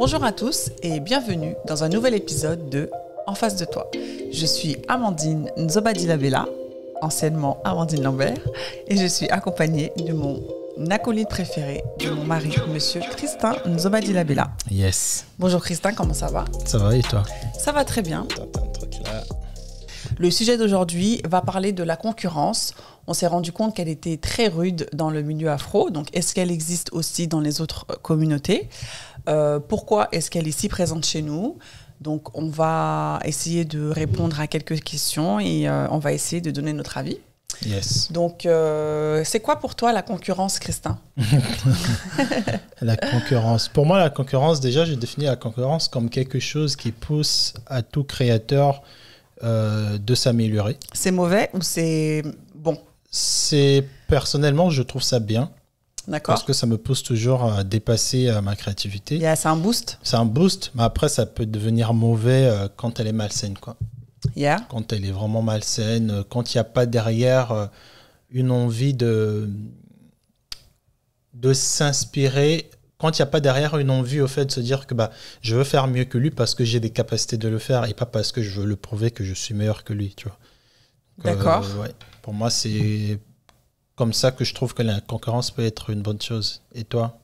Bonjour à tous et bienvenue dans un nouvel épisode de En face de toi. Je suis Amandine Nzobadilabella, anciennement Amandine Lambert, et je suis accompagnée de mon acolyte préféré, de mon mari, monsieur Christin Nzobadilabella. Yes. Bonjour Christin, comment ça va Ça va et toi Ça va très bien. le sujet d'aujourd'hui va parler de la concurrence. On s'est rendu compte qu'elle était très rude dans le milieu afro, donc est-ce qu'elle existe aussi dans les autres euh, communautés euh, pourquoi est-ce qu'elle est si présente chez nous Donc, on va essayer de répondre à quelques questions et euh, on va essayer de donner notre avis. Yes. Donc, euh, c'est quoi pour toi la concurrence, Christin La concurrence. Pour moi, la concurrence, déjà, j'ai défini la concurrence comme quelque chose qui pousse à tout créateur de s'améliorer. C'est mauvais ou c'est bon C'est personnellement, je trouve ça bien. Parce que ça me pousse toujours à dépasser euh, ma créativité. c'est un boost. C'est un boost, mais après, ça peut devenir mauvais euh, quand elle est malsaine, quoi. Quand elle est vraiment malsaine, euh, quand il n'y a pas derrière une envie de, de s'inspirer quand il n'y a pas derrière une envie au fait de se dire que bah, je veux faire mieux que lui parce que j'ai des capacités de le faire et pas parce que je veux le prouver que je suis meilleur que lui, tu vois. D'accord. Pour moi, c'est comme ça que je trouve que la concurrence peut être une bonne chose. Et toi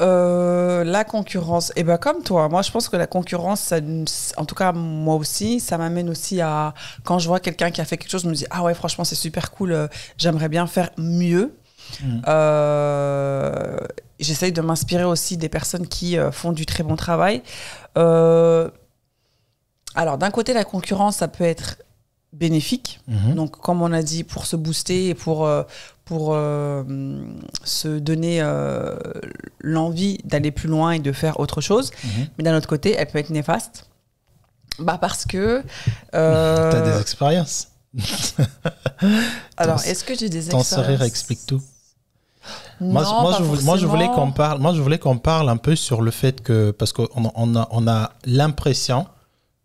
euh, la concurrence, et eh ben comme toi, moi je pense que la concurrence, en tout cas moi aussi, ça m'amène aussi à quand je vois quelqu'un qui a fait quelque chose, je me dis ah ouais franchement c'est super cool, euh, j'aimerais bien faire mieux. Mm. Euh, j'essaye de m'inspirer aussi des personnes qui font du très bon travail. alors d'un côté la concurrence, ça peut être bénéfique. Mhm. Donc, comme on a dit, pour se booster et pour, euh, pour euh, se donner euh, l'envie d'aller plus loin et de faire autre chose. Mhm. Mais d'un autre côté, elle peut être néfaste. Bah parce que... T'as des expériences. Alors, est-ce que j'ai des expériences Ton sourire explique tout. moi, moi, je, moi, je, voulais qu'on parle, moi, je voulais qu'on parle un peu sur le fait que, parce qu'on on a, on a l'impression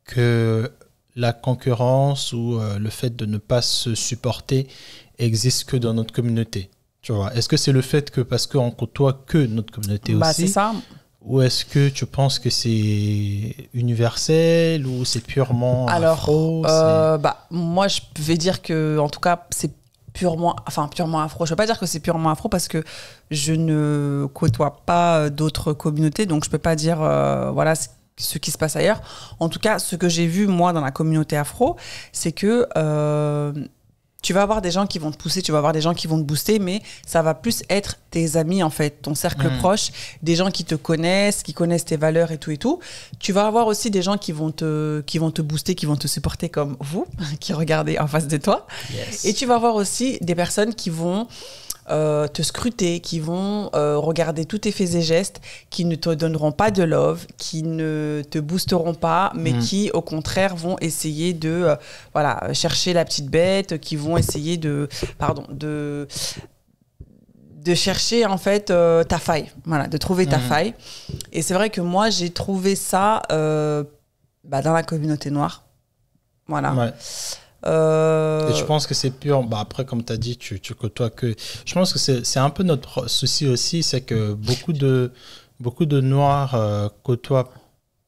que la concurrence ou euh, le fait de ne pas se supporter existe que dans notre communauté Tu vois Est-ce que c'est le fait que parce qu'on côtoie que notre communauté bah, aussi ça. Ou est-ce que tu penses que c'est universel ou c'est purement Alors, afro euh, bah, moi, je vais dire que, en tout cas, c'est purement, enfin purement afro. Je ne peux pas dire que c'est purement afro parce que je ne côtoie pas euh, d'autres communautés, donc je ne peux pas dire voilà ce qui se passe ailleurs. En tout cas, ce que j'ai vu, moi, dans la communauté afro, c'est que euh, tu vas avoir des gens qui vont te pousser, tu vas avoir des gens qui vont te booster, mais ça va plus être tes amis, en fait, ton cercle mm. proche, des gens qui te connaissent, qui connaissent tes valeurs et tout et tout. Tu vas avoir aussi des gens qui vont te, qui vont te booster, qui vont te supporter comme vous, qui regardez en face de toi. Et tu vas avoir aussi des personnes qui vont euh, te scruter, qui vont euh, regarder tous tes faits et gestes, qui ne te donneront pas de love, qui ne te boosteront pas, mais mm. qui au contraire vont essayer de euh, voilà chercher la petite bête, qui vont essayer de pardon de de chercher en fait ta faille, voilà, de trouver ta mm. faille. Et c'est vrai que moi j'ai trouvé ça bah, dans la communauté noire, voilà. Euh, Et je pense que c'est pur. Bah après, comme tu as dit, tu, tu côtoies que. Je pense que c'est un peu notre souci aussi, c'est que beaucoup de, beaucoup de Noirs euh, côtoient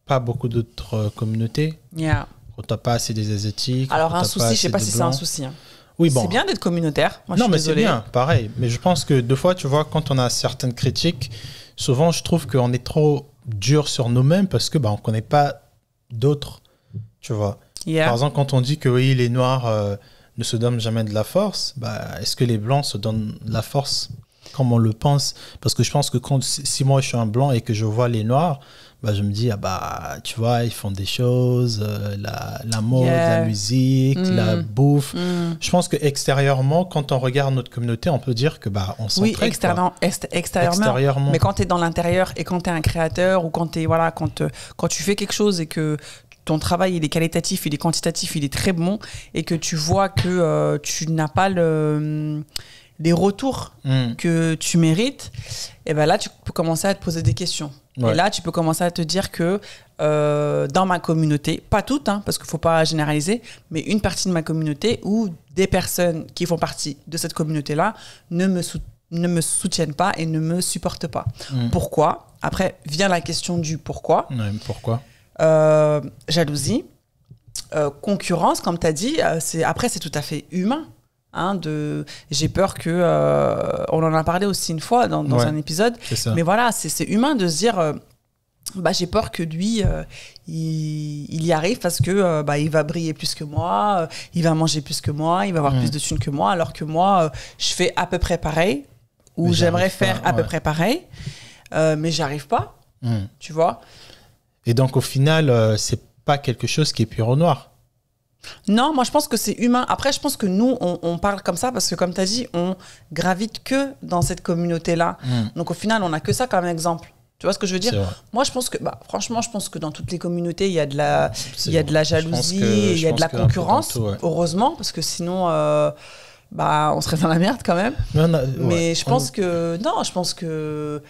pas beaucoup d'autres euh, communautés. Yeah. Côtoient pas assez des Asiatiques. Alors, un souci, je sais pas si c'est un souci. Hein. Oui, bon. C'est bien d'être communautaire. non, mais c'est bien, pareil. Mais je pense que deux fois, tu vois, quand on a certaines critiques, souvent, je trouve qu'on est trop dur sur nous-mêmes parce que bah, on connaît pas d'autres, tu vois. Par exemple, quand on dit que les Noirs euh, ne se donnent jamais de la force, bah, est-ce que les Blancs se donnent de la force comme on le pense Parce que je pense que quand, si moi je suis un Blanc et que je vois les Noirs, bah, je me dis, ah bah, tu vois, ils font des choses, euh, la, mode, la musique, la mm. bouffe. Mm. Je pense que extérieurement, quand on regarde notre communauté, on peut dire que bah, on s'entraide. Oui, extérieurement, Mais quand tu es dans l'intérieur et quand tu es un créateur ou quand, es, voilà, quand, quand tu fais quelque chose et que ton travail il est qualitatif, il est quantitatif, il est très bon et que tu vois que euh, tu n'as pas euh, les retours hmm. que tu mérites, et eh ben là tu peux commencer à te poser des questions. Et là tu peux commencer à te dire que euh, dans ma communauté, pas toute, hein, parce qu'il ne faut pas généraliser, mais une partie de ma communauté ou des personnes qui font partie de cette communauté-là ne me soutiennent ne me soutiennent pas et ne me supportent pas. Hmm. Pourquoi Après vient la question du pourquoi. pourquoi euh, jalousie, euh, concurrence, comme tu as dit, euh, c'est, après c'est tout à fait humain. Hein, de j'ai peur que on en a parlé aussi une fois dans, un épisode mais voilà c'est, humain de se dire bah, j'ai peur que lui, il, il, y arrive parce que bah, il va briller plus que moi, il va manger plus que moi, il va avoir plus de thunes que moi, alors que moi, je fais à peu près pareil, ou j'aimerais faire à peu près pareil, mais j'arrive pas, mmh. tu vois. Et donc, au final, euh, c'est pas quelque chose qui est pur au noir. Non, moi je pense que c'est humain. Après, je pense que nous, on, parle comme ça parce que, comme tu as dit, on gravite que dans cette communauté-là. Hmm. Donc, au final, on n'a que ça comme exemple. Tu vois ce que je veux dire Moi, je pense que, bah, franchement, je pense que dans toutes les communautés, il y a de la, il y a de la jalousie, il y a de la concurrence, heureusement, parce que sinon, euh, bah, on serait dans la merde quand même. Mais je pense que, non, je pense que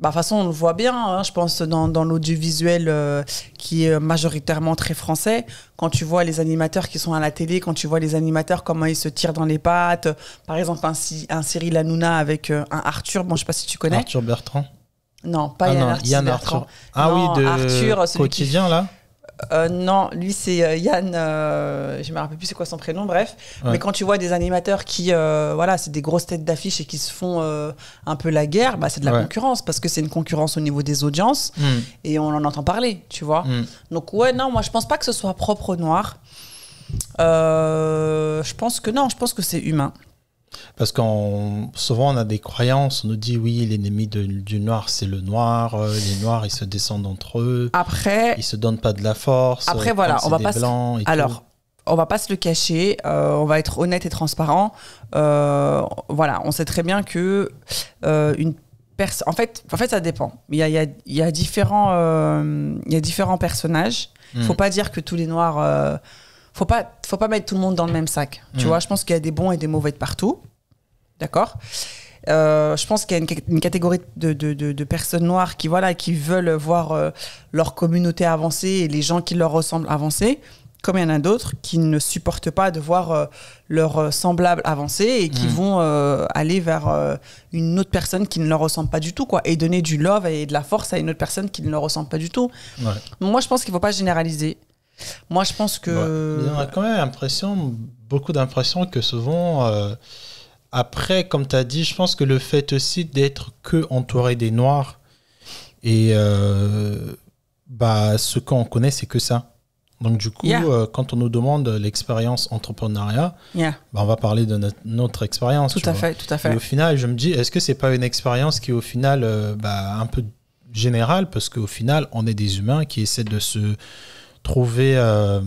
bah, de toute façon, on le voit bien, hein. je pense, dans, dans l'audiovisuel euh, qui est majoritairement très français. Quand tu vois les animateurs qui sont à la télé, quand tu vois les animateurs, comment ils se tirent dans les pattes. Par exemple, un, un Cyril Hanouna avec euh, un Arthur, bon, je sais pas si tu connais. Arthur Bertrand Non, pas ah Yann, Arthur Ah oui, de Arthur, quotidien, là euh, non, lui c'est euh, Yann, je euh, je me rappelle plus c'est quoi son prénom, bref. Mais quand tu vois des animateurs qui, voilà, c'est des grosses têtes d'affiche et qui se font un peu la guerre, bah, c'est de la concurrence parce que c'est une concurrence au niveau des audiences hmm. et on en entend parler, tu vois. Hmm. Donc ouais, non, moi je ne pense pas que ce soit propre au noir, je pense que non, je pense que c'est humain. Parce qu'on souvent on a des croyances, on nous dit oui, l'ennemi du noir c'est le noir, euh, les noirs ils se descendent entre eux. Après, ils se donnent pas de la force. Après euh, voilà, on va pas Alors, on va pas se le cacher, euh, on va être honnête et transparent. voilà, on sait très bien que une en fait, en fait, ça dépend. Il y a, différents, il y a différents personnages. Il hmm. faut pas dire que tous les noirs faut pas, faut pas mettre tout le monde dans le même sac. Tu mm. vois, je pense qu'il y a des bons et des mauvais de partout. D'accord euh, je pense qu'il y a une, catégorie de, personnes noires qui voilà qui veulent voir euh, leur communauté avancer et les gens qui leur ressemblent avancer comme il y en a d'autres qui ne supportent pas de voir euh, leurs semblables avancer et qui mm. vont aller vers une autre personne qui ne leur ressemble pas du tout, quoi, et donner du love et de la force à une autre personne qui ne leur ressemble pas du tout. Moi, je pense qu'il ne faut pas généraliser. Moi, je pense que. On bah, a quand même l'impression, beaucoup d'impression que souvent, euh, après, comme tu as dit, je pense que le fait aussi d'être que entouré des noirs et euh, bah, ce qu'on connaît, c'est que ça. Donc, du coup, euh, quand on nous demande l'expérience entrepreneuriat, bah, on va parler de notre, expérience. Tout à fait, tout à fait. Et au final, je me dis, est-ce que c'est pas une expérience qui, au final, bah, un peu générale Parce qu'au final, on est des humains qui essaient de se trouver euh,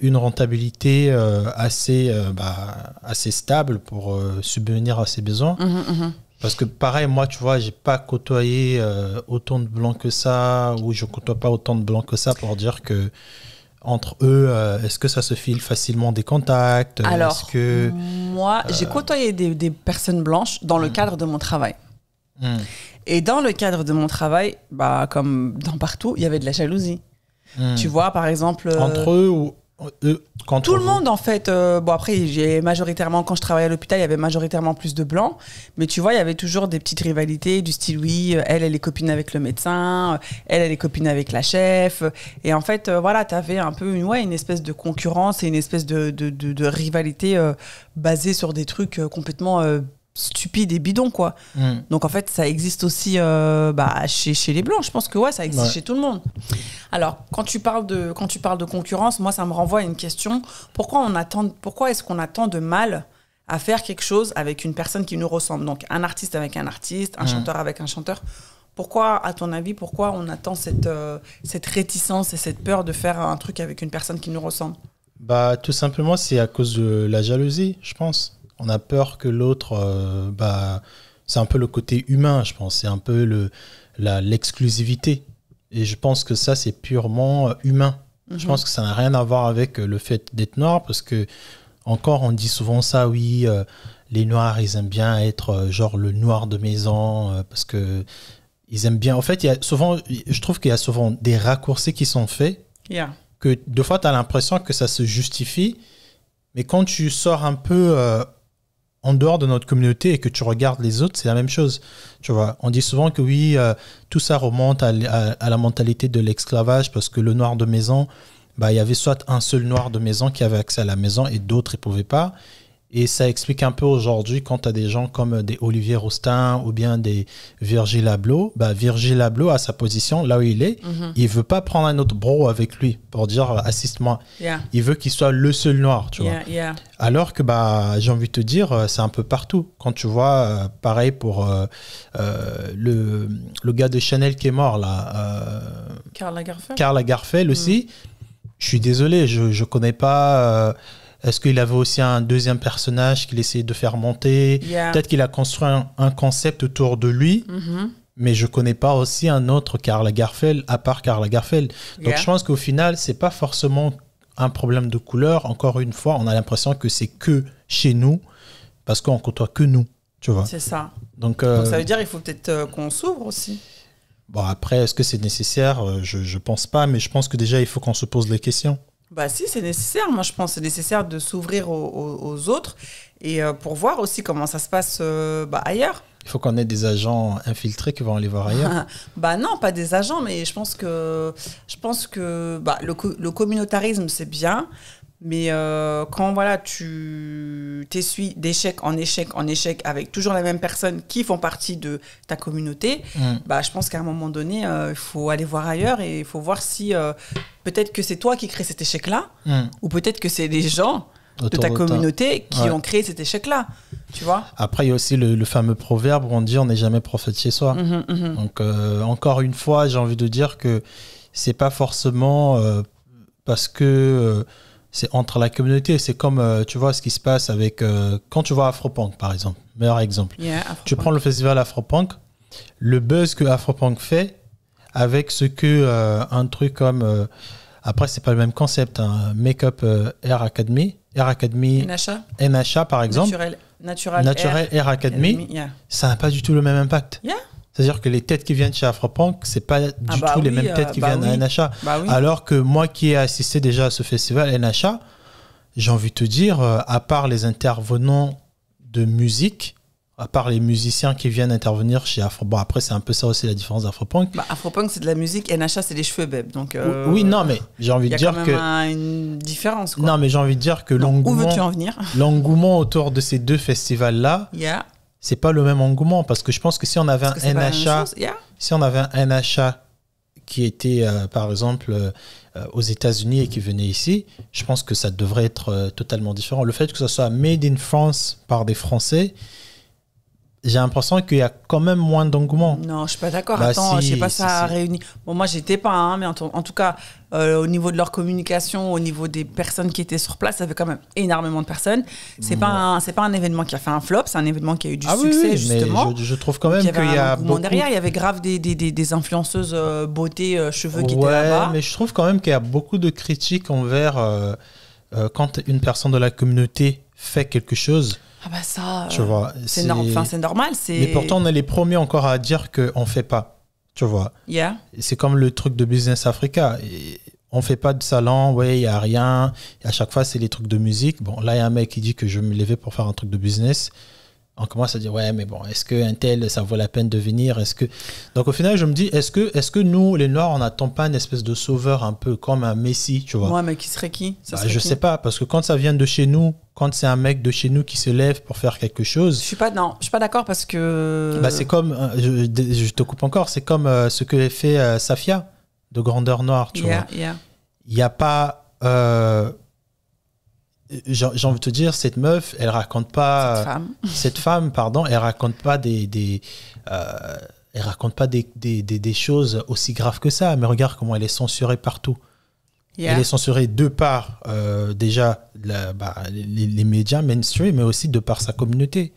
une rentabilité euh, assez, euh, bah, assez stable pour subvenir à ses besoins. Mmh, mmh, mmh. Parce que pareil, moi, tu vois, j'ai pas côtoyé autant de blancs que ça, ou je côtoie pas autant de blancs que ça pour dire que entre eux, est-ce que ça se file facilement des contacts Alors, que, moi, j'ai côtoyé des, personnes blanches dans le cadre de mon travail. Et dans le cadre de mon travail, bah, comme dans partout, il y avait de la jalousie. Hmm. Tu vois, par exemple. Euh, Entre eux ou eux, quand tout le monde en fait euh, bon après j'ai majoritairement quand je travaillais à l'hôpital il y avait majoritairement plus de blancs mais tu vois il y avait toujours des petites rivalités du style oui euh, elle elle est copine avec le médecin elle elle est copine avec la chef et en fait voilà tu avais un peu une ouais une espèce de concurrence et une espèce de, rivalité basée sur des trucs complètement stupide et bidon quoi. Hmm. Donc en fait ça existe aussi euh, bah, chez, chez, les blancs, je pense que ouais ça existe chez tout le monde. Alors quand tu parles de quand tu parles de concurrence, moi ça me renvoie à une question, pourquoi on attend pourquoi est-ce qu'on attend de mal à faire quelque chose avec une personne qui nous ressemble Donc un artiste avec un artiste, un hmm. chanteur avec un chanteur. Pourquoi, à ton avis, pourquoi on attend cette, euh, cette réticence et cette peur de faire un truc avec une personne qui nous ressemble Bah, tout simplement, c'est à cause de la jalousie, je pense on a peur que l'autre, euh, bah, c'est un peu le côté humain, je pense, c'est un peu le, l'exclusivité. Et je pense que ça, c'est purement euh, humain. Je mhm. pense que ça n'a rien à voir avec euh, le fait d'être noir, parce que encore, on dit souvent ça, oui, les noirs, ils aiment bien être genre le noir de maison, parce que ils aiment bien. En fait, il y a souvent, je trouve qu'il y a souvent des raccourcis qui sont faits, que deux fois, tu as l'impression que ça se justifie, mais quand tu sors un peu en dehors de notre communauté et que tu regardes les autres, c'est la même chose. Tu vois, on dit souvent que oui, euh, tout ça remonte à, la mentalité de l'esclavage parce que le noir de maison, bah, il y avait soit un seul noir de maison qui avait accès à la maison et d'autres ne pouvaient pas. Et ça explique un peu aujourd'hui quand tu as des gens comme euh, des Olivier Roustin ou bien des Virgil Abloh, bah Virgil Abloh à sa position, là où il est, mhm. il veut pas prendre un autre bro avec lui pour dire euh, assiste-moi. Il veut qu'il soit le seul noir, tu vois. Alors que bah, j'ai envie de te dire, euh, c'est un peu partout. Quand tu vois, pareil pour le, le, gars de Chanel qui est mort, là. Carla Garfel. aussi. Mhm. Je suis désolé, je ne connais pas est-ce qu'il avait aussi un deuxième personnage qu'il essayait de faire monter Peut-être qu'il a construit un, concept autour de lui. Mm-hmm. Mais je connais pas aussi un autre Karl Lagerfeld à part Karl Lagerfeld. Donc je pense qu'au final, c'est pas forcément un problème de couleur. Encore une fois, on a l'impression que c'est que chez nous parce qu'on côtoie que nous, tu vois. C'est ça. Donc, euh, ça veut dire qu'il faut peut-être euh, qu'on s'ouvre aussi. Bon après, est-ce que c'est nécessaire euh, je, ne pense pas, mais je pense que déjà il faut qu'on se pose les questions. Bah si, c'est nécessaire. Moi, je pense c'est nécessaire de s'ouvrir aux, autres et euh, pour voir aussi comment ça se passe euh, bah, ailleurs. Il faut qu'on ait des agents infiltrés qui vont aller voir ailleurs. bah non, pas des agents, mais je pense que je pense que bah, le, le communautarisme c'est bien, mais euh, quand voilà, tu t'essuies d'échec en échec en échec avec toujours la même personne qui font partie de ta communauté, mm. bah, je pense qu'à un moment donné, euh, il faut aller voir ailleurs et il faut voir si euh, peut-être que c'est toi qui crée cet échec-là mm. ou peut-être que c'est les gens de ta hein. communauté qui ont créé cet échec-là. Tu vois Après, il y a aussi le, fameux proverbe où on dit on n'est jamais prophète chez soi. Mhm, mhm. Donc, encore une fois, j'ai envie de dire que c'est pas forcément parce que c'est entre la communauté. C'est comme, euh, tu vois, ce qui se passe avec. Euh, quand tu vois Afropunk, par exemple, meilleur exemple. tu prends le festival Afropunk, le buzz que Afropunk fait avec ce que euh, un truc comme. après, c'est pas le même concept, un hein, Make-up Air Academy. Air Academy. NHA. NHA, par exemple. Naturel. Air, Academy. Ça n'a pas du tout le même impact. C'est-à-dire que les têtes qui viennent chez Afropunk, c'est pas ah du bah tout les mêmes têtes euh, qui bah viennent à NHA. Bah Alors que moi qui ai assisté déjà à ce festival NHA, j'ai envie de te dire, euh, à part les intervenants de musique, à part les musiciens qui viennent intervenir chez Afro. Bon, après, c'est un peu ça aussi la différence d'Afropunk. Bah, Afropunk, c'est de la musique, NHA, c'est des cheveux, beb. Donc, euh, oui, non, mais j'ai envie de dire quand même que. une différence, Non, mais j'ai envie de dire que l'engouement. Où veux-tu en venir L'engouement autour de ces deux festivals-là. Yeah c'est pas le même engouement parce que je pense que si on avait un achat, si on avait un achat qui était euh, par exemple euh, aux États-Unis et qui venait ici, je pense que ça devrait être euh, totalement différent. Le fait que ça soit made in France par des Français, j'ai l'impression qu'il y a quand même moins d'engouement. Non, je suis pas d'accord. Bah, Attends, je sais pas si, ça a réuni. Bon, moi, j'étais pas, hein, mais en, tout cas, euh, au niveau de leur communication, au niveau des personnes qui étaient sur place, ça avait quand même énormément de personnes. C'est n'est pas un, c'est pas un événement qui a fait un flop, c'est un événement qui a eu du succès Ah oui, justement. Mais je, je, trouve quand même qu'il y, y, a derrière, il y avait grave des, des, des, influenceuses euh, beauté, euh, cheveux qui ouais, étaient là-bas. mais je trouve quand même qu'il y a beaucoup de critiques envers quand une personne de la communauté fait quelque chose. Ah bah ça, euh, vois, c'est normal. Mais pourtant, on est les premiers encore à dire qu'on ne fait pas. Tu vois. C'est comme le truc de Business Africa. on fait pas de salon, ouais, il n'y a rien. à chaque fois, c'est les trucs de musique. Bon, là, il y a un mec qui dit que je me levais pour faire un truc de business on commence à dire ouais mais bon est-ce un tel ça vaut la peine de venir est-ce que donc au final je me dis est-ce que est-ce que nous les noirs on n'attend pas une espèce de sauveur un peu comme un messie tu vois ouais mais qui serait qui bah, je ne sais pas parce que quand ça vient de chez nous quand c'est un mec de chez nous qui se lève pour faire quelque chose je suis pas non je suis pas d'accord parce que bah, c'est comme euh, je, te coupe encore c'est comme euh, ce que fait euh, Safia de grandeur noire tu vois il n'y a pas j'ai envie de te dire, cette meuf, elle raconte pas. Cette femme. pardon, elle raconte pas des. Euh, elle raconte pas des, choses aussi graves que ça. Mais regarde comment elle est censurée partout. Elle est censurée de par euh, déjà bah, les, les, médias mainstream, mais aussi de par sa communauté.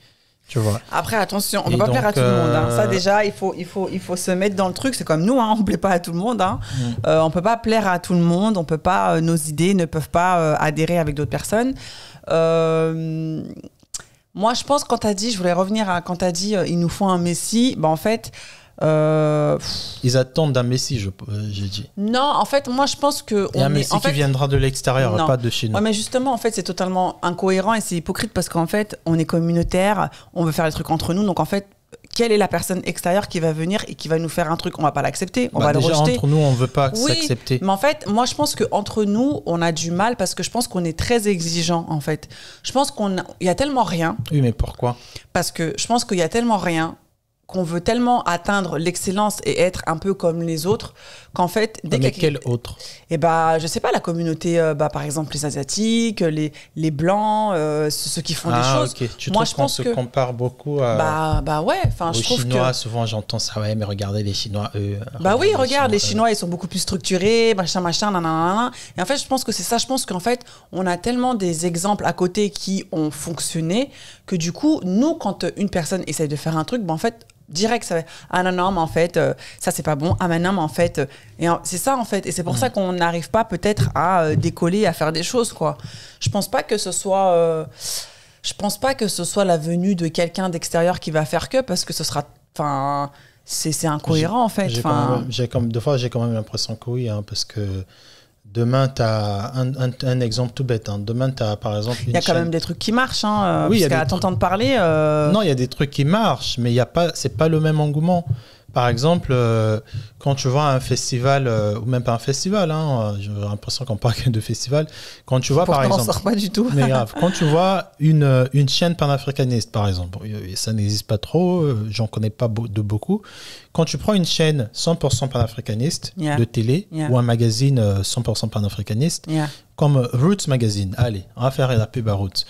Tu vois. Après, attention, on ne peut pas plaire à tout le monde. Hein. Euh, Ça, déjà, il faut, il, faut, il faut se mettre dans le truc. C'est comme nous, hein, on ne plaît pas à tout le monde. Hein. Mm. Euh, on ne peut pas plaire à tout le monde. On peut pas, euh, nos idées ne peuvent pas adhérer avec d'autres personnes. moi, je pense, quand tu as dit, je voulais revenir à quand tu as dit, il nous faut un Messie, bah, en fait, euh, Ils attendent d'un Messi, euh, j'ai dit. Non, en fait, moi, je pense que. Il y un Messi qui viendra de l'extérieur, pas de chez nous. Ouais, mais justement, en fait, c'est totalement incohérent et c'est hypocrite parce qu'en fait, on est communautaire, on veut faire les trucs entre nous. Donc, en fait, quelle est la personne extérieure qui va venir et qui va nous faire un truc On va pas l'accepter, on bah, va rejeter. Entre nous, on veut pas s'accepter. Mais en fait, moi, je pense que entre nous, on a du mal parce que je pense qu'on est très exigeant. En fait, je pense qu'on il y a tellement rien. Oui, mais pourquoi Parce que je pense qu'il y a tellement rien qu'on veut tellement atteindre l'excellence et être un peu comme les autres qu'en fait dès mais qu quel autre Eh bah, je sais pas la communauté euh, bah, par exemple les asiatiques, euh, les les blancs, euh, ceux qui font des ah, choses. Tu Moi je pense qu'on se compare beaucoup à bah, bah ouais, enfin je trouve chinois, que... souvent j'entends ça ouais mais regardez les chinois eux. Bah oui, regarde les chinois ils sont beaucoup plus structurés, machin machin nanana. Et en fait, je pense que c'est ça, je pense qu'en fait, on a tellement des exemples à côté qui ont fonctionné que du coup, nous, quand euh, une personne essaye de faire un truc, ben, en fait, direct, ça va ah non, non, mais en fait, euh, ça c'est pas bon, ah mais non, mais en fait, euh, et c'est ça en fait, et c'est pour ça qu'on n'arrive pas peut-être à décoller, à faire des choses, quoi. Je pense pas que ce soit, je pense pas que ce soit la venue de quelqu'un d'extérieur qui va faire que, parce que ce sera, enfin, c'est incohérent en fait. J'ai comme deux fois, j'ai quand même l'impression que oui, hein, parce que Demain, tu as un, exemple tout bête. Hein. Demain, tu as par exemple. Il y a quand même des trucs qui marchent. Hein, oui, parce qu'à t'entendre parler. Euh, non, il y a des trucs qui marchent, mais ce n'est pas le même engouement. Par exemple, euh, quand tu vois un festival, euh, ou même pas un festival, hein, euh, j'ai l'impression qu'on parle de festival, quand tu vois par exemple... pas du tout. mais grave, quand tu vois une, une chaîne panafricaniste, par exemple, ça n'existe pas trop, j'en connais pas de beaucoup, quand tu prends une chaîne 100% panafricaniste de télé ou un magazine 100% panafricaniste, comme Roots Magazine, allez, on va faire la pub à Roots.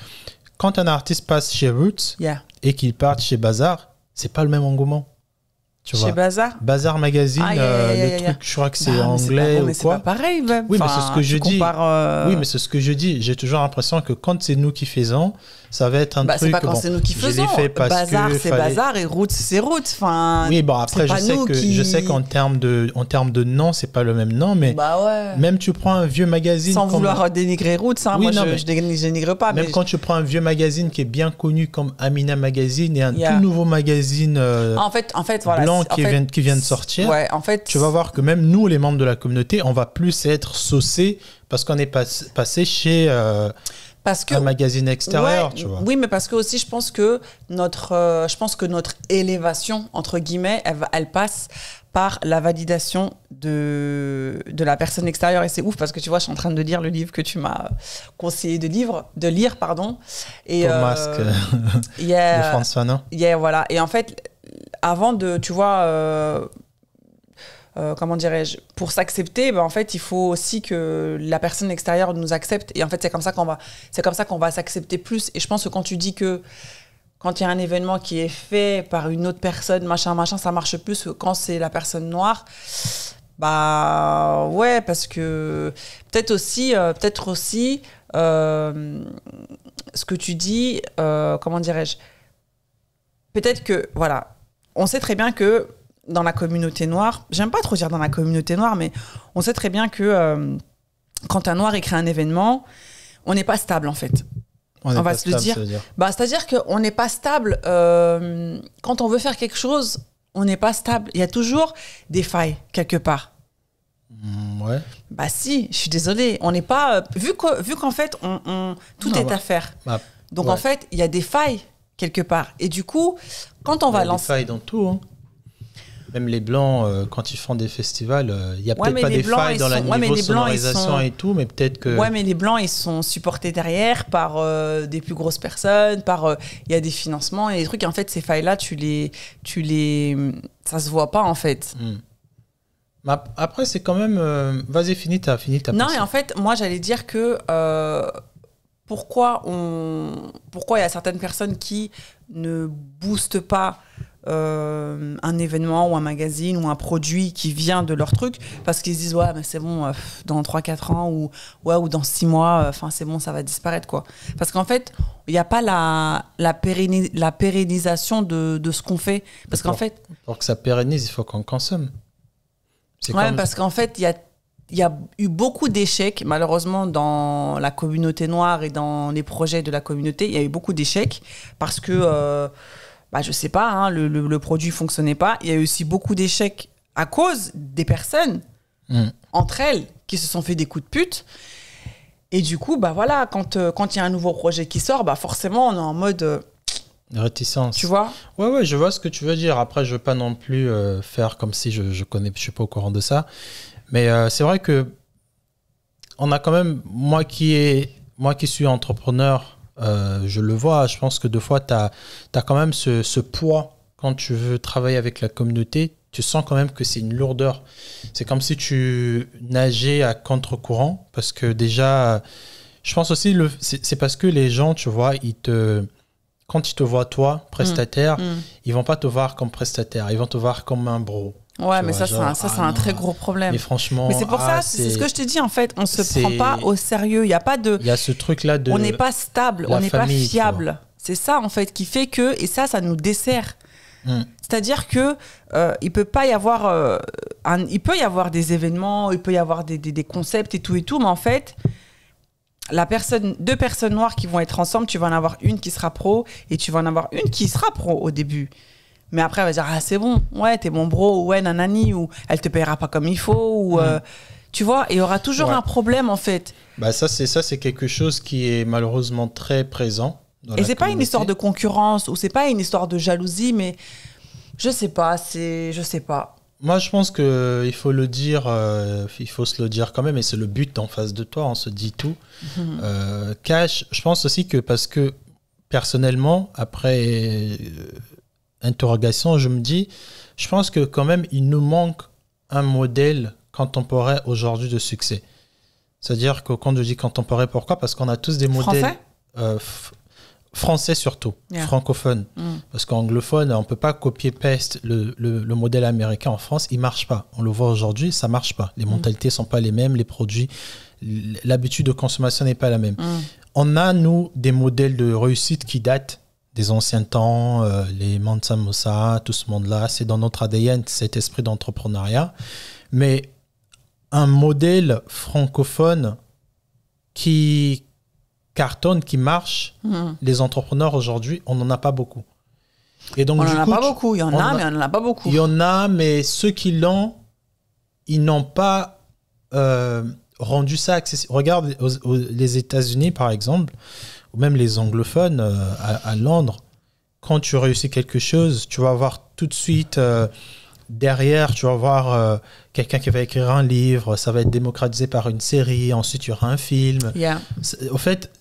Quand un artiste passe chez Roots et qu'il parte chez Bazar, c'est pas le même engouement. Tu Bazar Bazar Magazine, euh, le truc, je crois que c'est anglais ou quoi. pareil, Oui, mais c'est ce que je dis. Euh, oui, mais c'est ce que je dis. J'ai toujours l'impression que quand c'est nous qui faisons, ça va être un bah, truc. pas qui Fait bazar, c'est bazar et route, c'est route. Enfin, oui, bon, après, je sais, que, je sais qu'en termes de, en termes de nom, c'est pas le même nom, mais bah même tu prends un vieux magazine. Sans vouloir dénigrer route, hein, ça, moi, je, ne dénigre pas. Même quand tu prends un vieux magazine qui est bien connu comme Amina Magazine et un tout nouveau magazine euh, en fait, en fait, blanc qui, vient, qui vient de sortir, en fait, tu vas voir que même nous, les membres de la communauté, on va plus être saucés parce qu'on est pas, passé chez. Euh, parce que un magazine extérieur, tu vois. Oui, mais parce que aussi, je pense que notre, euh, je pense que notre élévation entre guillemets, elle, passe par la validation de, de la personne extérieure. Et c'est ouf parce que tu vois, je suis en train de lire le livre que tu m'as conseillé de, de lire. Pardon. Et, euh, masque François, non yeah, voilà. Et en fait, avant de, tu vois, euh, euh, comment dirais-je, pour s'accepter, ben en fait, il faut aussi que la personne extérieure nous accepte. Et en fait, c'est comme ça qu'on va, c'est comme ça qu'on va s'accepter plus. Et je pense que quand tu dis que quand il y a un événement qui est fait par une autre personne, machin, machin, ça marche plus que quand c'est la personne noire. Bah ouais, parce que peut-être aussi, euh, peut-être aussi, euh, ce que tu dis, comment dirais-je, peut-être que voilà, on sait très bien que dans la communauté noire, j'aime pas trop dire dans la communauté noire, mais on sait très bien que euh, quand un noir écrit un événement, on n'est pas stable en fait. On, va se le dire. Bah, c'est-à-dire qu'on n'est pas stable. Euh, quand on veut faire quelque chose, on n'est pas stable. Il y a toujours des failles quelque part. Mm, ouais. Bah si, je suis désolée. On n'est pas. Euh, vu qu'en vu qu'en fait, on, tout est bah, à faire. Bah, Donc en fait, il y a des failles quelque part. Et du coup, quand on il y va lancer. Des failles dans tout. Hein. Même les blancs, euh, quand ils font des festivals, il euh, y n'y a peut-être pas des failles dans la niveau sonorisation et tout, mais peut-être que. Ouais, mais les blancs, ils sont supportés derrière par euh, des plus grosses personnes, par il y a des financements et des trucs. en fait, ces failles-là, tu les, tu les, ça se voit pas en fait. Hmm. Après, c'est quand même. Vas-y, finis ta, fini ta. Non, et en fait, moi, j'allais dire que pourquoi on, pourquoi il y a certaines personnes qui ne boostent pas euh, un événement ou un magazine ou un produit qui vient de leur truc parce qu'ils disent ouais mais c'est bon euh, dans 3-4 ans ou ouais ou dans 6 mois euh, enfin c'est bon ça va disparaître quoi parce qu'en fait il n'y a pas la, la, la pérennisation de, de ce qu'on fait parce qu'en fait pour que ça pérennise il faut qu'on consomme ouais parce qu'en fait il y a il y a eu beaucoup d'échecs, malheureusement, dans la communauté noire et dans les projets de la communauté. Il y a eu beaucoup d'échecs parce que bah, je sais pas, hein, le, le, ne produit fonctionnait pas. Il y a eu aussi beaucoup d'échecs à cause des personnes hmm. entre elles qui se sont fait des coups de pute. Et du coup, bah voilà, quand euh, il y a un nouveau projet qui sort, bah forcément, on est en mode euh, réticence. Tu vois Ouais, ouais, je vois ce que tu veux dire. Après, je veux pas non plus euh, faire comme si je, je connais, je suis pas au courant de ça. Mais c'est vrai que on a quand même moi qui est moi qui suis entrepreneur euh, je le vois, je pense que deux fois, tu as, quand même ce, poids quand tu veux travailler avec la communauté. Tu sens quand même que c'est une lourdeur. C'est comme si tu nageais à contre-courant parce que déjà, je pense aussi, c'est parce que les gens, tu vois, ils te, quand ils te voient toi, mmh. prestataire, ils mmh. ne ils vont pas te voir comme prestataire, ils vont te voir comme un bro. Ouais, mais ça, c'est un, ah très gros problème. Mais franchement. Mais c'est pour ça, ah, c'est ce que je te dis, en fait. On se prend pas au sérieux. Il n'y a pas de. Il y a ce truc-là de. On n'est pas stable, on n'est pas fiable. C'est ça, en fait, qui fait que. Et ça, ça nous dessert. Mm. C'est-à-dire que euh, il peut pas y avoir euh, un, il peut y avoir des événements, il peut y avoir des, concepts et tout et tout, mais en fait, la personne, deux personnes noires qui vont être ensemble, tu vas en avoir une qui sera pro et tu vas en avoir une qui sera pro au début. Mais après, elle va dire Ah, c'est bon, ouais, t'es mon bro, ouais, nanani, ou elle te paiera pas comme il faut, ou. Mm. Euh, tu vois, il y aura toujours un problème, en fait. Bah, ça, c'est ça, c'est quelque chose qui est malheureusement très présent. Dans Et c'est pas une histoire de concurrence, ou c'est pas une histoire de jalousie, mais je sais pas, c'est. Je sais pas. Moi, je pense que il faut le dire, euh, il faut se le dire quand même, et c'est le but en face de toi. On se dit tout. Mhm. Euh, cash. Je pense aussi que parce que personnellement, après interrogation, je me dis, je pense que quand même, il nous manque un modèle contemporain aujourd'hui de succès. C'est-à-dire que quand je dis contemporain, pourquoi Parce qu'on a tous des modèles français euh, surtout, francophones. Mm. Parce qu'anglophones, on ne peut pas copier-peste le, le, modèle américain en France, il ne marche pas. On le voit aujourd'hui, ça ne marche pas. Les mm. mentalités ne sont pas les mêmes, les produits, l'habitude de consommation n'est pas la même. Mm. On a, nous, des modèles de réussite qui datent des anciens temps, euh, les Mansa Moussa, tout ce monde-là. C'est dans notre ADN, cet esprit d'entrepreneuriat. Mais un modèle francophone qui cartonne, qui marche, hmm. les entrepreneurs aujourd'hui, on n'en a pas beaucoup. Et donc, on n'en a pas beaucoup. Il y en a, mais on n'en a pas beaucoup. Il y en a, mais ceux qui l'ont, ils n'ont pas euh, rendu ça accessible. Regarde les États-Unis, par exemple même les anglophones euh, à, Londres, quand tu réussis quelque chose, tu vas voir tout de suite euh, derrière, tu vas voir euh, quelqu'un qui va écrire un livre, ça va être démocratisé par une série, ensuite il y aura un film. Au fait,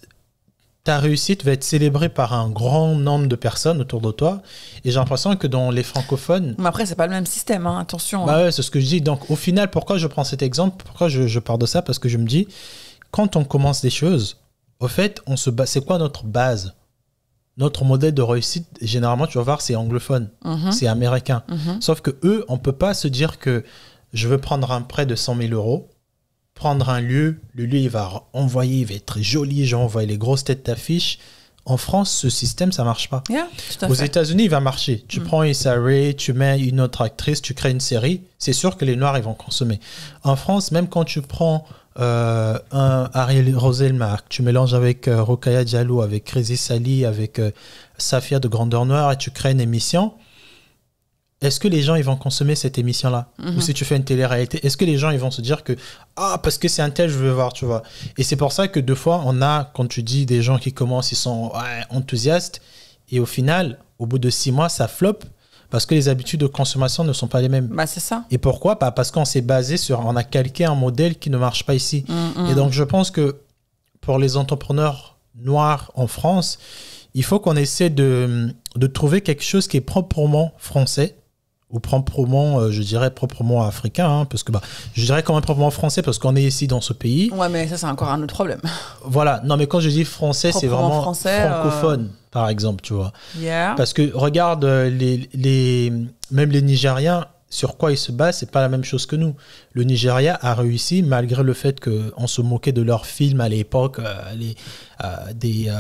ta réussite va être célébrée par un grand nombre de personnes autour de toi. Et j'ai l'impression que dans les francophones. Mais après, c'est pas le même système, hein, attention. Bah hein. c'est ce que je dis. Donc, au final, pourquoi je prends cet exemple Pourquoi je, je pars de ça Parce que je me dis, quand on commence des choses, au fait, on se c'est quoi notre base Notre modèle de réussite, généralement, tu vas voir, c'est anglophone, mhm. c'est américain. Mhm. Sauf que eux, on ne peut pas se dire que je veux prendre un prêt de 100 000 euros, prendre un lieu, le lieu, il va envoyer, il va être joli, j'envoie les grosses têtes d'affiche. En France, ce système, ça marche pas. Aux États-Unis, il va marcher. Tu mm. prends une série, tu mets une autre actrice, tu crées une série. C'est sûr que les Noirs, ils vont consommer. En France, même quand tu prends euh, un Ariel Roselmark, tu mélanges avec euh, Rokaya Diallo, avec Crazy Sally, avec euh, Safia de Grandeur Noire et tu crées une émission, est-ce que les gens ils vont consommer cette émission-là Ou mhm. si tu fais une télé-réalité, est-ce que les gens ils vont se dire que ah parce que c'est un tel je veux voir, tu vois Et c'est pour ça que deux fois on a quand tu dis des gens qui commencent ils sont enthousiastes et au final au bout de six mois ça floppe parce que les habitudes de consommation ne sont pas les mêmes. Bah, c'est ça. Et pourquoi bah, Parce qu'on s'est basé sur, on a calqué un modèle qui ne marche pas ici. Mm, mm. Et donc, je pense que pour les entrepreneurs noirs en France, il faut qu'on essaie de, de trouver quelque chose qui est proprement français ou proprement, euh, je dirais proprement africain, hein, parce que bah, je dirais quand même proprement français, parce qu'on est ici dans ce pays. Ouais, mais ça c'est encore un autre problème. Voilà, non mais quand je dis français, c'est vraiment euh, francophone, par exemple, tu vois. Parce que regarde euh, les, les, même les Nigériens, sur quoi ils se basent, c'est pas la même chose que nous. Le Nigeria a réussi malgré le fait qu'on se moquait de leurs films à l'époque, les des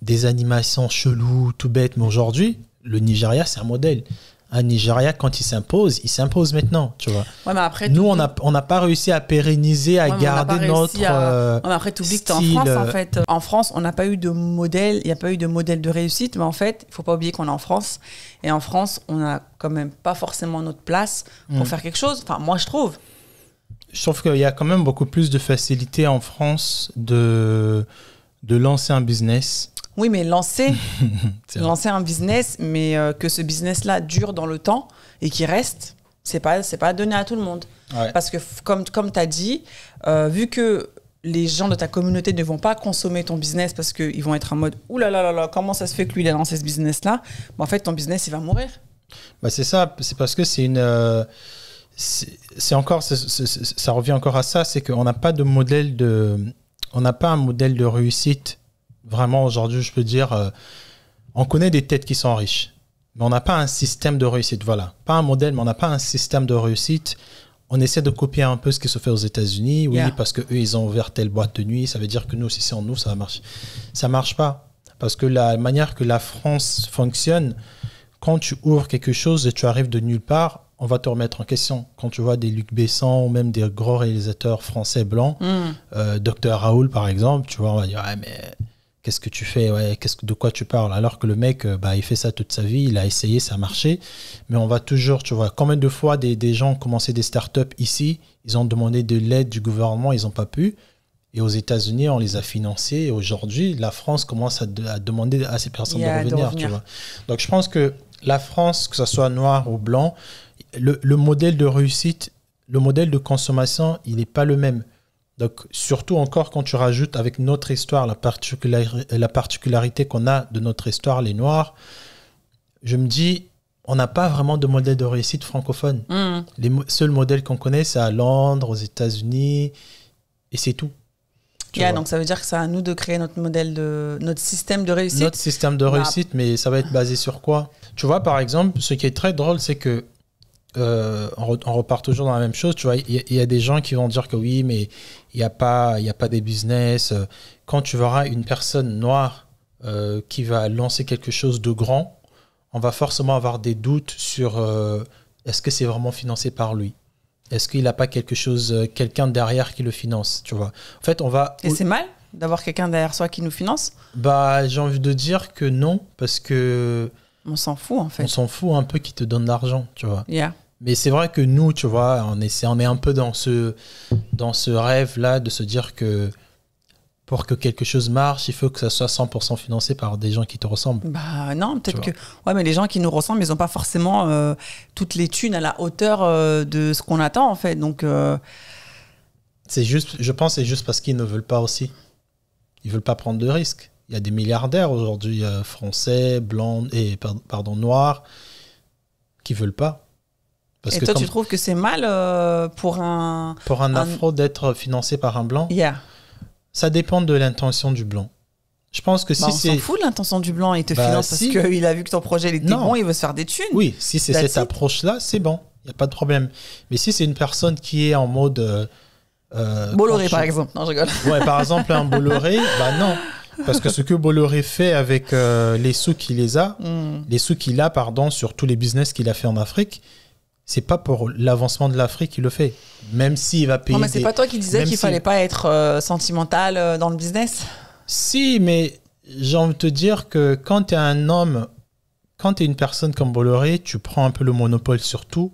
des animations cheloues, tout bête mais aujourd'hui, le Nigeria c'est un modèle un Nigeria, quand il s'impose, il s'impose maintenant, tu vois. Ouais, mais après, Nous, on n'a on a pas réussi à pérenniser, à garder notre. Euh, après, tu oublies que en France, en euh, fait. En France, on n'a pas eu de modèle, il n'y a pas eu de modèle de réussite, mais en fait, il ne faut pas oublier qu'on est en France. Et en France, on n'a quand même pas forcément notre place pour mm. faire quelque chose. Enfin, moi, je trouve. Je trouve qu'il y a quand même beaucoup plus de facilité en France de, de lancer un business oui, mais lancer, lancer un business, mais euh, que ce business-là dure dans le temps et qu'il reste, c'est pas, c'est pas donné à tout le monde. Parce que, comme, comme tu as dit, euh, vu que les gens de ta communauté ne vont pas consommer ton business parce qu'ils vont être en mode Ouh là là là comment ça se fait que lui, il a lancé ce business-là bah, En fait, ton business, il va mourir. Bah, c'est ça, c'est parce que c'est une. Euh, c'est encore, ça revient encore à ça, c'est qu'on n'a pas de modèle de, on n'a pas un modèle de réussite Vraiment, aujourd'hui, je peux dire, euh, on connaît des têtes qui sont riches, mais on n'a pas un système de réussite. Voilà, pas un modèle, mais on n'a pas un système de réussite. On essaie de copier un peu ce qui se fait aux États-Unis. Oui, parce que eux, ils ont ouvert telle boîte de nuit. Ça veut dire que nous, si c'est en nous, ça marche. Ça marche pas. Parce que la manière que la France fonctionne, quand tu ouvres quelque chose et tu arrives de nulle part, on va te remettre en question. Quand tu vois des Luc Besson ou même des gros réalisateurs français blancs, hmm. euh, Docteur Raoul par exemple, tu vois, on va dire, ah, mais Qu'est-ce que tu fais ouais, qu'est-ce que, De quoi tu parles Alors que le mec, euh, bah, il fait ça toute sa vie, il a essayé, ça a marché. Mais on va toujours, tu vois, combien de fois des, gens ont commencé des startups ici, ils ont demandé de l'aide du gouvernement, ils n'ont pas pu. Et aux États-Unis, on les a financés. Et aujourd'hui, la France commence à, demander à ces personnes de, revenir, tu vois. Donc je pense que la France, que ce soit noir ou blanc, le, le modèle de réussite, le modèle de consommation, il n'est pas le même. Donc, surtout encore quand tu rajoutes avec notre histoire la, la particularité qu'on a de notre histoire, les Noirs, je me dis, on n'a pas vraiment de modèle de réussite francophone. Hmm. Les seuls modèles qu'on connaît, c'est à Londres, aux États-Unis, et c'est tout. donc ça veut dire que c'est à nous de créer notre modèle de notre système de réussite. Notre système de bah. réussite, mais ça va être basé sur quoi Tu vois, par exemple, ce qui est très drôle, c'est que euh, on, repart toujours dans la même chose. Tu vois, il y, a des gens qui vont dire que oui, mais il n'y a pas, il a pas des business. Euh, quand tu verras une personne noire euh, qui va lancer quelque chose de grand, on va forcément avoir des doutes sur est-ce que c'est vraiment financé par lui. Est-ce qu'il n'a pas quelque chose, quelqu'un derrière qui le finance, tu vois En fait, on va. Et c'est mal d'avoir quelqu'un derrière soi qui nous finance Bah, j'ai envie de dire que non, parce que on s'en fout en fait. On s'en fout un peu qui te donne l'argent, tu vois. Yeah. Mais c'est vrai que nous, tu vois, on est, on un peu dans ce, dans ce rêve-là de se dire que pour que quelque chose marche, il faut que ça soit 100% financé par des gens qui te ressemblent. Bah non, peut-être que. Ouais, mais les gens qui nous ressemblent, ils n'ont pas forcément euh, toutes les thunes à la hauteur euh, de ce qu'on attend, en fait. Donc. Euh, c'est juste, je pense, c'est juste parce qu'ils ne veulent pas aussi. Ils veulent pas prendre de risques. Il y a des milliardaires aujourd'hui français, blancs et pardon noirs qui veulent pas. Parce et que toi, tu trouves que c'est mal euh, pour un. Pour un, afro d'être financé par un blanc Ça dépend de l'intention du blanc. Je pense que bah, si c'est. On s'en fout l'intention du blanc, il te bah, finance parce qu'il a vu que ton projet était non. bon, il veut se faire des thunes. Oui, si c'est cette approche-là, c'est bon, il n'y a pas de problème. Mais si c'est une personne qui est en mode. Euh, euh, Bolloré, par exemple. Non, je rigole. par exemple, un Bolloré, bah non. Parce que ce que Bolloré fait avec les sous qu'il les a, hmm. les sous qu'il a, pardon, sur tous les business qu'il a fait en Afrique, c'est pas pour l'avancement de l'Afrique qu'il le fait. Même s'il va payer. Non, mais c'est pas toi qui disais qu'il ne fallait pas être euh, sentimental euh, dans le business. Si, mais j'ai envie de te dire que quand tu es un homme, quand tu es une personne comme Bolloré, tu prends un peu le monopole sur tout.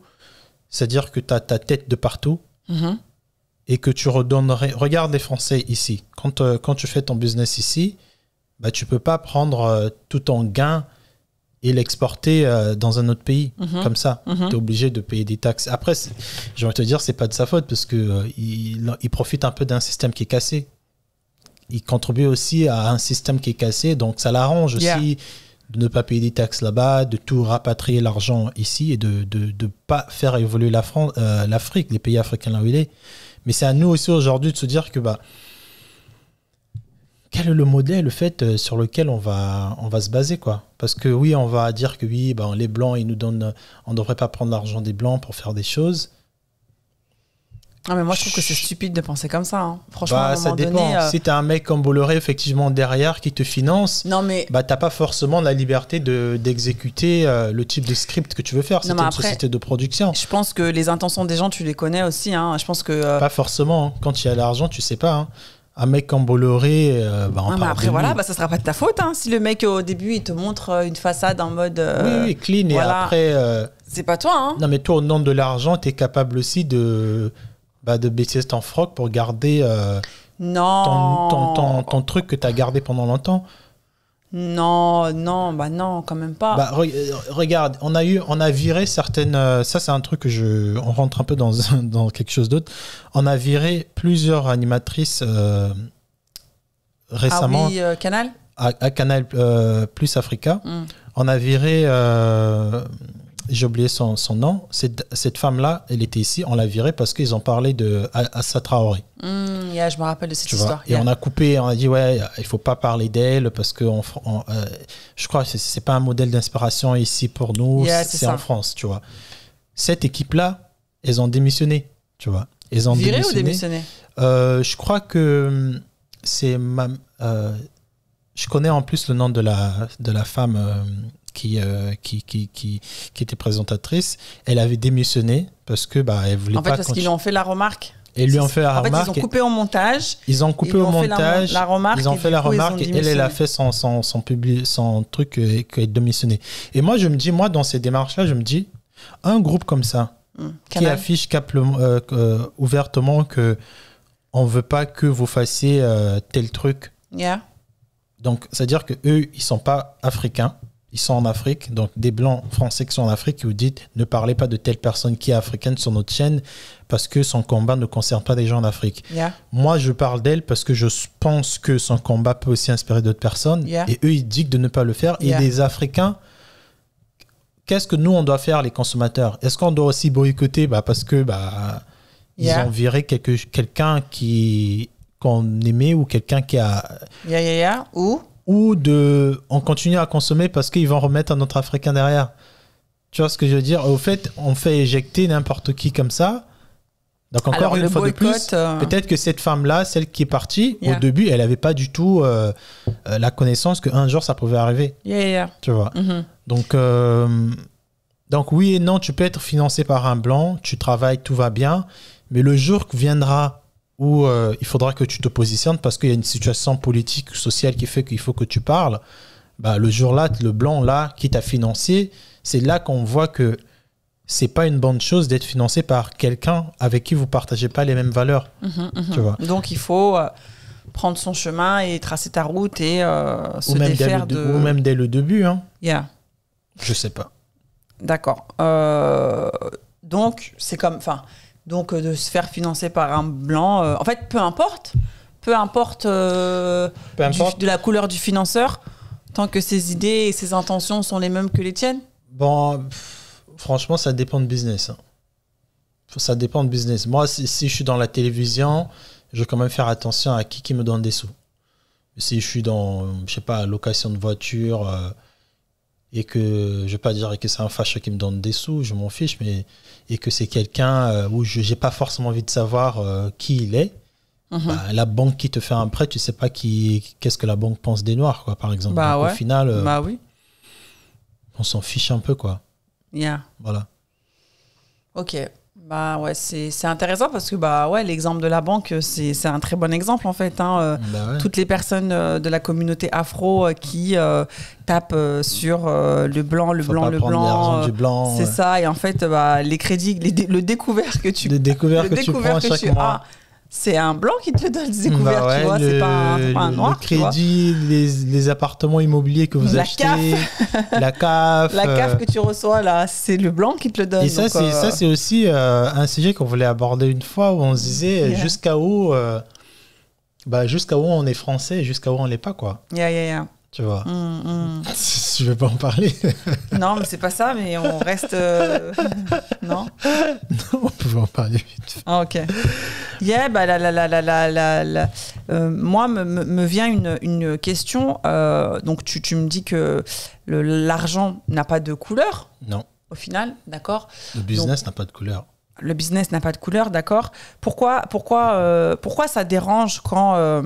C'est-à-dire que tu as ta tête de partout. Mm-hmm. Et que tu redonnerais. Regarde les Français ici. Quand, euh, quand tu fais ton business ici, bah, tu peux pas prendre tout ton gain et l'exporter euh, dans un autre pays, mhm. comme ça. Mhm. Tu es obligé de payer des taxes. Après, je te dire, c'est pas de sa faute parce que euh, il, profite un peu d'un système qui est cassé. Il contribue aussi à un système qui est cassé, donc ça l'arrange aussi de ne pas payer des taxes là-bas, de tout rapatrier l'argent ici et de ne pas faire évoluer euh, l'Afrique, les pays africains là où il est. Mais c'est à nous aussi aujourd'hui de se dire que bah, quel est le modèle fait euh, sur lequel on va, on va se baser quoi Parce que oui, on va dire que oui, ben, les blancs, ils nous donnent, on ne devrait pas prendre l'argent des blancs pour faire des choses. Ah mais moi je trouve que c'est stupide de penser comme ça. Hein. Franchement, bah, ça dépend. Donné, euh, Si t'as un mec comme Bolloré effectivement derrière qui te finance, non mais bah t'as pas forcément la liberté de d'exécuter euh, le type de script que tu veux faire. C'est une société de production. Je pense que les intentions des gens, tu les connais aussi. Hein. Je pense que pas forcément. Hein. Quand il y a l'argent, tu sais pas un mec en euh, bah, on après, voilà, bah, ça sera pas de ta faute. Hein. si le mec, au début, il te montre euh, une façade en mode. Euh, oui, oui, clean, et après. c'est pas toi. Hein. Non, mais toi, au nom de l'argent, tu es capable aussi de, bah, de baisser ton froc pour garder non. Ton, ton, truc que tu as gardé pendant longtemps. Non, non, bah non, quand même pas. Bah, regarde, on a eu, on a viré certaines. Euh, ça, c'est un truc que je. On rentre un peu dans, dans quelque chose d'autre. On a viré plusieurs animatrices euh, récemment. Ah euh, Canal. À, Canal Plus Africa. Hmm. On a viré j'ai oublié son, nom, cette, cette femme-là, elle était ici, on l'a virée parce qu'ils ont parlé de Assa Traoré. Hmm, je me rappelle de cette histoire. Et on a coupé, on a dit, ouais, il faut pas parler d'elle parce que euh, je crois que c'est pas un modèle d'inspiration ici pour nous, c'est en France, tu vois. Cette équipe-là, elles ont démissionné, tu vois. Elles ont ou démissionné euh, Je crois que c'est euh, je connais en plus le nom de la, de la femme euh, qui, qui, qui, qui, était présentatrice, elle avait démissionné parce que bah, elle voulait pas. En fait, parce qu'ils ont fait la remarque. Et lui ont fait la en Fait, ils ont coupé au montage. Ils ont coupé au montage. La, remarque, ils ont fait la remarque et elle, elle a fait son, son, son, son truc euh, et qu'elle démissionné. Et moi, je me dis, moi, dans ces démarches-là, je me dis, un groupe comme ça, hum, qui affiche euh, ouvertement que on veut pas que vous fassiez tel truc. Donc, c'est-à-dire que eux, ils sont pas africains ils sont en Afrique, donc des blancs français qui sont en Afrique, vous dites ne parlez pas de telle personne qui est africaine sur notre chaîne parce que son combat ne concerne pas des gens en Afrique. Moi, je parle d'elle parce que je pense que son combat peut aussi inspirer d'autres personnes et eux, ils disent de ne pas le faire. Et les Africains, qu'est-ce que nous, on doit faire, les consommateurs Est-ce qu'on doit aussi boycotter bah, Parce que bah, ils ont viré quelqu'un qui qu'on aimait ou quelqu'un qui a... Ou ou de on continue à consommer parce qu'ils vont remettre un autre Africain derrière. Tu vois ce que je veux dire Au fait, on fait éjecter n'importe qui comme ça. Donc encore une fois de plus, euh, peut-être que cette femme-là, celle qui est partie, au début, elle n'avait pas du tout euh, euh, la connaissance que un jour ça pouvait arriver. Yeah, yeah. Tu vois. Mm-hmm. Donc donc oui et non, tu peux être financé par un blanc, tu travailles, tout va bien, mais le jour viendra où euh, il faudra que tu te positionnes parce qu'il y a une situation politique, sociale qui fait qu'il faut que tu parles, bah, le jour-là, le blanc là qui t'a financé, c'est là qu'on voit que c'est pas une bonne chose d'être financé par quelqu'un avec qui vous partagez pas les mêmes valeurs. Mhm, mhm. Tu vois. Donc il faut euh, prendre son chemin et tracer ta route et euh, se défaire de... Ou même dès le début. Hein. Yeah. Je sais pas. D'accord. donc c'est comme... Enfin, donc euh, de se faire financer par un blanc, euh, en fait, peu importe, peu euh, importe, de la couleur du financeur, tant que ses idées et ses intentions sont les mêmes que les tiennes. Bon, franchement, ça dépend de business. Hein. Ça dépend de business. Moi, si, je suis dans la télévision, je vais quand même faire attention à qui qui me donne des sous. Si je suis dans, je sais pas, location de voiture, et que je vais pas dire que c'est un fâcheux qui me donne des sous, je m'en fiche, mais et que c'est quelqu'un euh, où je n'ai pas forcément envie de savoir euh, qui il est. Mhm. Bah, la banque qui te fait un prêt, tu sais pas qui qu'est-ce que la banque pense des noirs, quoi, par exemple. Bah Au final, euh, bah oui. on s'en fiche un peu, quoi. Voilà. Ok. Bah ouais, c'est intéressant parce que bah ouais, l'exemple de la banque, euh, c'est un très bon exemple en fait. Hein. Euh, bah toutes les personnes euh, de la communauté afro qui tapent sur le blanc, le blanc, le blanc. c'est ça. Et en fait, bah, les crédits, le découvert que tu, le découvert que tu prends chaque c'est un blanc qui te donne les bah découvertes, tu vois, c'est pas, un noir. Le crédit, Les, appartements immobiliers que vous achetez, la CAF. la CAF euh. que tu reçois là, c'est le blanc qui te le donne. Et ça, euh, c'est aussi euh, un sujet qu'on voulait aborder une fois où on se disait jusqu'à où, bah, jusqu'à où on est français et jusqu'à où on l'est pas, quoi. Yeah, yeah, tu vois. je mm, mm. veux pas en parler Non, mais c'est pas ça, mais on reste. Euh, non on peut en parler vite. Ah, ok. Yeah, bah, la, la, la, la là euh, moi, me, vient une, question. Euh, donc, tu, me dis que l'argent n'a pas de couleur Non. Au final, d'accord Le business n'a pas de couleur. Le business n'a pas de couleur, d'accord. Pourquoi, pourquoi, pourquoi ça dérange quand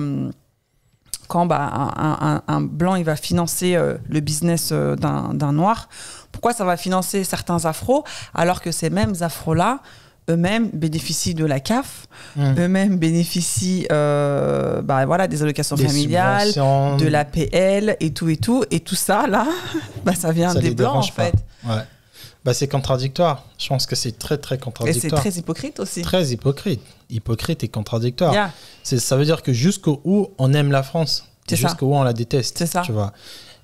quand bah, un, blanc il va financer euh, le business euh, d'un noir, pourquoi ça va financer certains afros alors que ces mêmes afros-là, eux-mêmes bénéficient de la CAF, mmh. eux-mêmes bénéficient euh, bah, voilà, des allocations familiales, de l'APL et tout et tout. Et tout ça, là, bah, ça vient des blancs en fait bah, C'est contradictoire. Je pense que c'est très, très contradictoire. Et c'est très hypocrite aussi. Très hypocrite. Hypocrite et contradictoire. c'est Ça veut dire que jusqu'où on aime la France, jusqu'où on la déteste. C'est ça. Tu vois.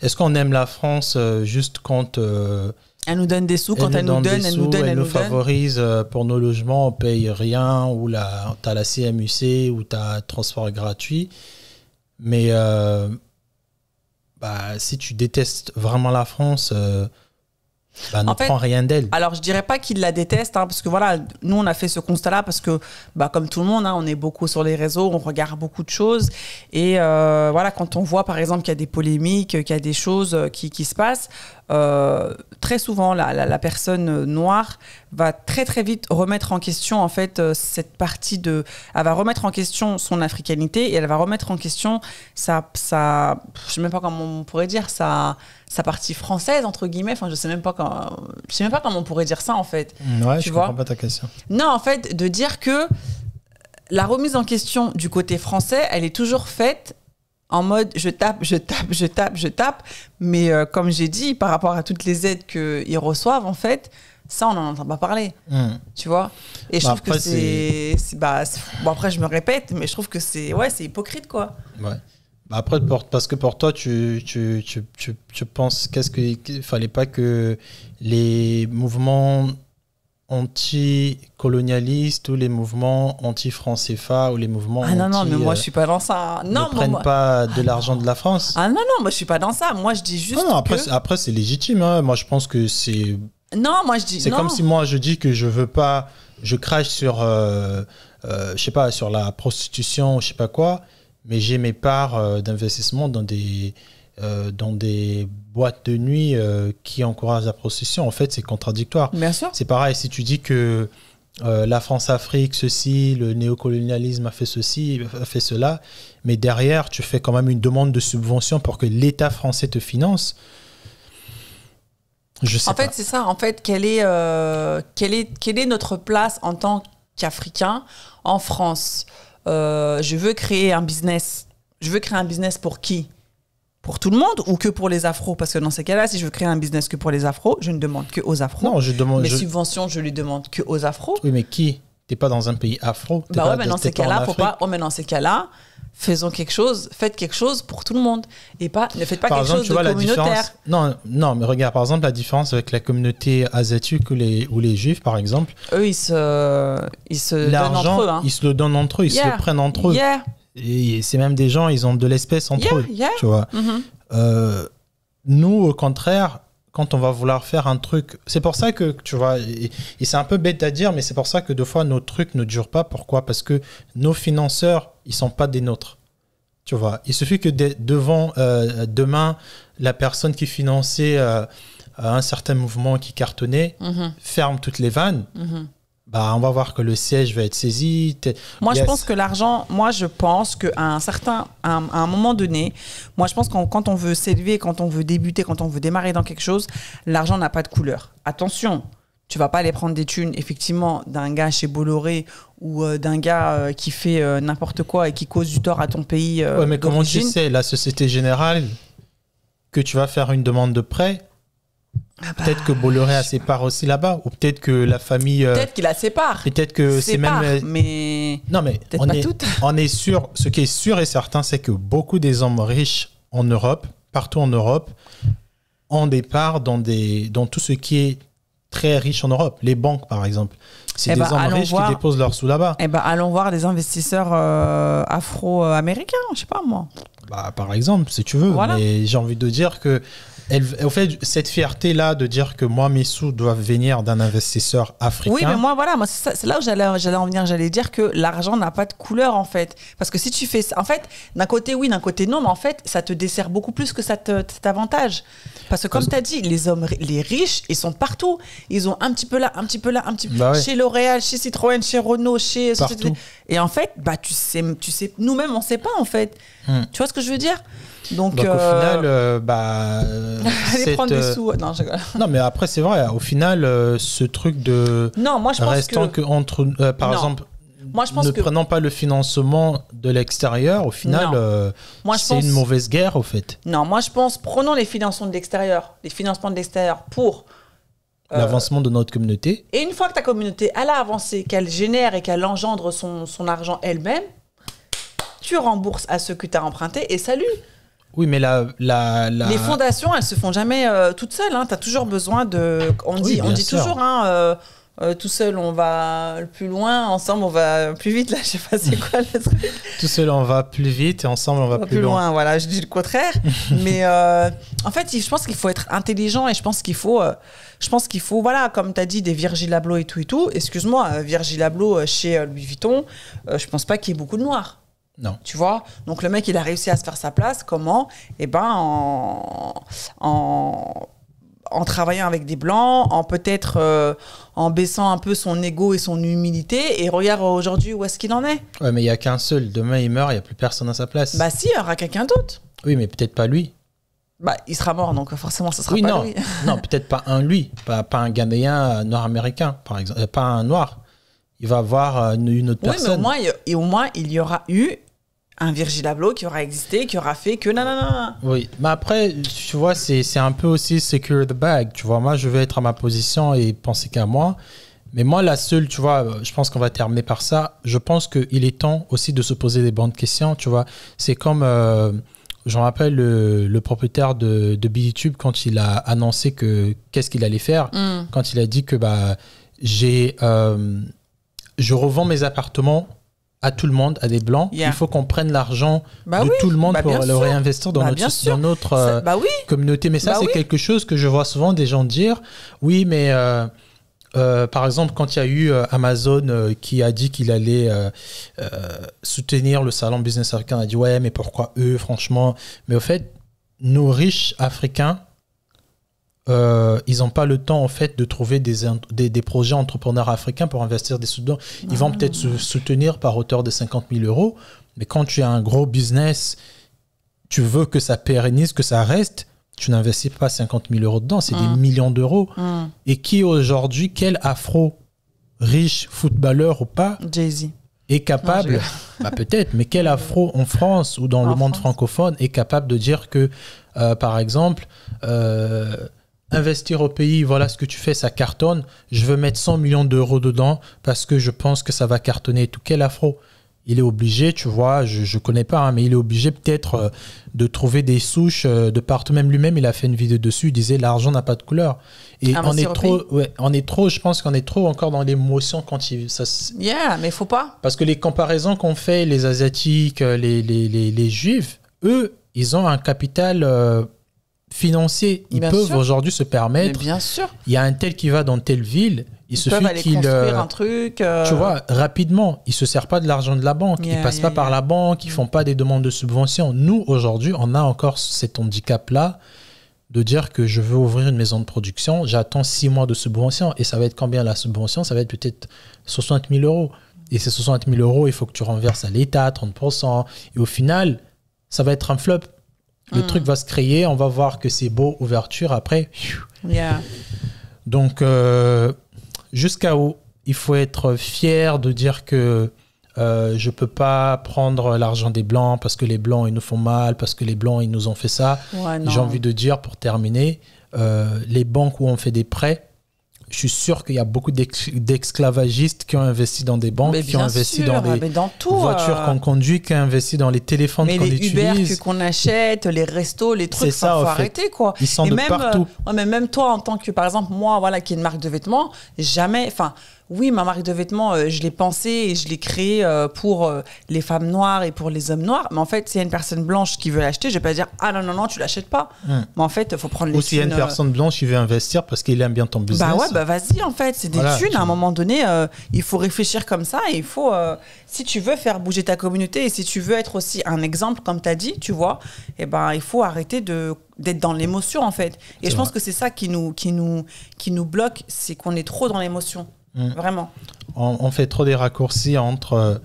Est-ce qu'on aime la France euh, juste quand. Euh, elle nous donne des sous, quand elle, nous donne, elle nous donne, elle, nous, favorise euh, pour nos logements, on paye rien, ou tu as la CMUC, ou tu as transport gratuit. Mais bah, si tu détestes vraiment la France bah, rien d'elle. Alors, je dirais pas qu'il la déteste, hein, parce que voilà, nous, on a fait ce constat-là, parce que, bah, comme tout le monde, hein, on est beaucoup sur les réseaux, on regarde beaucoup de choses. Et euh, voilà, quand on voit, par exemple, qu'il y a des polémiques, qu'il y a des choses euh, qui, qui se passent, euh, très souvent, la, personne noire va très très vite remettre en question en fait euh, cette partie de, elle va remettre en question son africanité et elle va remettre en question sa, sa je sais même pas comment on pourrait dire sa, sa partie française entre guillemets. Enfin, je sais même pas quand, je sais même pas comment on pourrait dire ça en fait. Mm, je vois? comprends pas ta question. Non, en fait, de dire que la remise en question du côté français, elle est toujours faite en mode je tape, je tape, je tape, je tape. Mais euh, comme j'ai dit, par rapport à toutes les aides qu'ils reçoivent, en fait, ça, on n'en entend pas parler. Hmm. Tu vois Et je bah, trouve que c'est. Bah, bon, après, je me répète, mais je trouve que c'est ouais, c'est hypocrite, quoi. Ouais. Bah après, parce que pour toi, tu, tu, penses qu'est-ce qu'il ne fallait pas que les mouvements anti-colonialistes ou les mouvements anti-France-CFA ou les mouvements Ah non, non, mais moi je suis pas dans ça. Euh, non, ne prennent pas de l'argent de la France. Ah non, non, moi je suis pas dans ça. Moi je dis juste. Non, non, après, après c'est légitime. Hein. Moi je pense que c'est. Non, moi je dis. C'est comme si moi je dis que je veux pas. Je crache sur. Euh, euh, je sais pas, sur la prostitution, je sais pas quoi. Mais j'ai mes parts d'investissement dans des euh, dans des boîtes de nuit euh, qui encouragent la procession En fait, c'est contradictoire. C'est pareil, si tu dis que euh, la France-Afrique, ceci, le néocolonialisme a fait ceci, a fait cela, mais derrière, tu fais quand même une demande de subvention pour que l'État français te finance. Je sais en fait, c'est ça. En fait, quelle est, quelle, est, quelle est notre place en tant qu'Africain en France Je veux créer un business. Je veux créer un business pour qui pour tout le monde ou que pour les afros Parce que dans ces cas-là, si je veux créer un business que pour les afros, je ne demande que aux afros. Non, je demande. les subventions, je les demande que aux afros. Oui, mais qui T'es pas dans un pays afro Bah ouais, mais dans ces cas-là, faut pas. Oh, mais dans ces cas-là, faisons quelque chose, faites quelque chose pour tout le monde et pas ne faites pas quelque chose de communautaire. non, non, mais regarde par exemple la différence avec la communauté asiatique ou les juifs par exemple. Eux, ils se ils se donnent entre eux. Hein. Ils se le donnent entre eux, ils se le prennent entre eux. Et c'est même des gens, ils ont de l'espèce entre eux. Tu vois. Mm-hmm. Euh, nous, au contraire, quand on va vouloir faire un truc, c'est pour ça que, tu vois, et, c'est un peu bête à dire, mais c'est pour ça que deux fois, nos trucs ne durent pas. Pourquoi Parce que nos financeurs, ils sont pas des nôtres. Tu vois, il suffit que devant, euh, demain, la personne qui finançait euh, un certain mouvement qui cartonnait mm-hmm. ferme toutes les vannes. Mm-hmm. Bah, on va voir que le siège va être saisi. Moi, je pense que l'argent, moi, je pense qu'à un certain, à un, moment donné, moi, je pense que quand on veut s'élever, quand on veut débuter, quand on veut démarrer dans quelque chose, l'argent n'a pas de couleur. Attention, tu vas pas aller prendre des thunes, effectivement, d'un gars chez Bolloré ou euh, d'un gars euh, qui fait euh, n'importe quoi et qui cause du tort à ton pays. ouais, mais comment tu sais, la Société Générale, que tu vas faire une demande de prêt, ah bah. peut-être que Bolloré a ses parts aussi là-bas, ou peut-être que la famille. Euh, peut-être qu'il a ses parts. Peut-être que c'est même. Euh, non, mais on, est, toutes. on est sûr. Ce qui est sûr et certain, c'est que beaucoup des hommes riches en Europe, partout en Europe, ont des parts dans, des, dans tout ce qui est très riche en Europe. Les banques, par exemple. C'est eh des bah, hommes riches qui déposent leurs sous là-bas. Eh ben, allons voir des investisseurs euh, afro-américains, je sais pas moi. Bah, par exemple, si tu veux. Mais j'ai envie de dire que elle, fait, cette fierté-là de dire que moi, mes sous doivent venir d'un investisseur africain. Oui, mais moi, voilà, c'est là où j'allais, en venir. J'allais dire que l'argent n'a pas de couleur, en fait. Parce que si tu fais ça, en fait, d'un côté, oui, d'un côté, non, mais en fait, ça te dessert beaucoup plus que ça te, t'avantage. Parce que, comme tu as dit, les hommes, les riches, ils sont partout. Ils ont un petit peu là, un petit peu là, un petit peu. Bah chez L'Oréal, chez Citroën, chez Renault, chez. Et en fait, bah, tu sais, tu sais nous-mêmes, on ne sait pas, en fait. Hmm. Tu vois ce que je veux dire? Donc, au euh, final, euh, bah, euh, prendre des sous. Non, mais après c'est vrai. Au final, ce truc de non, moi je pense restant que, entre, par exemple. Moi, je pense ne prenant pas le financement de l'extérieur, au final, c'est une mauvaise guerre, au fait. Non, moi, je pense, prenons les financements de l'extérieur, les financements de l'extérieur pour... L'avancement de notre communauté. Et une fois que ta communauté, elle a avancé, qu'elle génère et qu'elle engendre son, son argent elle-même, tu rembourses à ceux que tu as emprunté et salut oui, mais la, Les fondations, elles se font jamais euh, toutes seules. Hein. Tu as toujours besoin de. On dit, on dit toujours, hein, euh, euh, tout seul, on va plus loin, ensemble, on va plus vite. Là, je sais pas c'est quoi le truc. tout seul, on va plus vite et ensemble, on va, plus, loin. Voilà, je dis le contraire. mais en fait, je pense qu'il faut être intelligent et je pense qu'il faut. je pense qu'il faut, voilà, comme tu as dit, des Virgil Abloh et tout et tout. Excuse-moi, Virgil Abloh chez Louis Vuitton, je pense pas qu'il y ait beaucoup de noirs. Non. Tu vois Donc le mec, il a réussi à se faire sa place. Comment Eh ben, en, en, travaillant avec des blancs, en peut-être euh, en baissant un peu son ego et son humilité. Et regarde aujourd'hui où est-ce qu'il en est. Ouais, mais il n'y a qu'un seul. Demain, il meurt, il n'y a plus personne à sa place. Bah si, il y aura quelqu'un d'autre. Oui, mais peut-être pas lui. Bah, il sera mort, donc forcément, ce sera pas non. lui. non, peut-être pas un lui, pas, un Ghanéen euh, nord-américain, par exemple, euh, pas un noir il va avoir une, autre oui, Mais au moins, il y aura eu un Virgil Abloh qui aura existé, qui aura fait que nanana. Oui, mais après, tu vois, c'est un peu aussi secure the bag. Tu vois, moi, je vais être à ma position et penser qu'à moi. Mais moi, la seule, tu vois, je pense qu'on va terminer par ça. Je pense qu'il est temps aussi de se poser des bonnes questions, tu vois. C'est comme, euh, j'en rappelle, le, propriétaire de, de quand il a annoncé que qu'est-ce qu'il allait faire, mm. quand il a dit que bah, j'ai, euh, je revends mes appartements à tout le monde, à des blancs. Il faut qu'on prenne l'argent bah de tout le monde bah pour le réinvestir dans bah notre, euh, communauté. Mais ça, c'est quelque chose que je vois souvent des gens dire. Oui, mais euh, euh, par exemple, quand il y a eu Amazon qui a dit qu'il allait soutenir le salon business africain, on a dit ouais, mais pourquoi eux, franchement Mais au fait, nos riches africains euh, ils n'ont pas le temps en fait de trouver des, des, projets entrepreneurs africains pour investir des sous Ils vont ah. peut-être se soutenir par hauteur de 50 000 euros, mais quand tu as un gros business, tu veux que ça pérennise, que ça reste, tu n'investis pas 50 000 euros dedans, c'est des ah. millions d'euros. Ah. Et qui aujourd'hui, quel afro riche, footballeur ou pas, est capable, bah peut-être, mais quel afro en France ou dans le monde francophone est capable de dire que, euh, par exemple, euh, investir au pays, voilà ce que tu fais, ça cartonne. Je veux mettre 100 millions d'euros dedans parce que je pense que ça va cartonner tout. Quel afro il est obligé, tu vois, je ne connais pas, hein, mais il est obligé peut-être euh, de trouver des souches euh, de partout. Même lui-même, il a fait une vidéo dessus, il disait l'argent n'a pas de couleur. Et on, est trop, on est trop, je pense qu'on est trop encore dans l'émotion quand il. Ça, yeah, mais faut pas. Parce que les comparaisons qu'on fait, les Asiatiques, euh, les, les, Juifs, eux, ils ont un capital financiers. Ils peuvent aujourd'hui se permettre. bien sûr. Il y a un tel qui va dans telle ville. Il Ils fait qu'il. construire euh, un truc. Euh, tu vois, rapidement, il ne se sert pas de l'argent de la banque. il ils ne passent pas par la banque. Ils ne font pas des demandes de subvention. Nous, aujourd'hui, on a encore cet handicap-là de dire que je veux ouvrir une maison de production, j'attends six mois de subvention. Et ça va être combien la subvention Ça va être peut-être 60 000 euros. Et ces 60 000 euros, il faut que tu renverses à l'État 30%. Et au final, ça va être un flop le hmm. truc va se créer, on va voir que c'est beau, ouverture, après. Donc, euh, jusqu'à où Il faut être fier de dire que euh, je ne peux pas prendre l'argent des Blancs parce que les Blancs, ils nous font mal, parce que les Blancs, ils nous ont fait ça. J'ai envie de dire, pour terminer, euh, les banques où on fait des prêts, je suis sûr qu'il y a beaucoup d'esclavagistes qui ont investi dans des banques, qui ont investi dans des ah, voitures euh, qu'on conduit, qui ont investi dans les téléphones qu'on utilise. les Uber qu'on achète, les restos, les trucs, ça, faut, arrêter quoi. Ils sont et même, partout. Euh, mais même toi, en tant que, par exemple, moi, voilà, qui est une marque de vêtements, jamais, enfin, oui, ma marque de vêtements, euh, je l'ai pensée et je l'ai créée euh, pour euh, les femmes noires et pour les hommes noirs. Mais en fait, s'il y a une personne blanche qui veut l'acheter, je vais pas dire ah non, non, non, tu l'achètes pas. Hmm. Mais en fait, il faut prendre les Ou s'il y a une personne blanche qui veut investir parce qu'elle aime bien ton business. Bah ouais, bah vas-y, en fait, c'est des thunes. À un moment donné, il faut réfléchir comme ça et il faut, si tu veux faire bouger ta communauté et si tu veux être aussi un exemple, comme tu as dit, tu vois, eh ben, il faut arrêter d'être dans l'émotion en fait et je pense que c'est ça qui nous qui nous qui nous bloque c'est qu'on est trop dans l'émotion Mm. Vraiment. On, fait trop des raccourcis entre. Euh,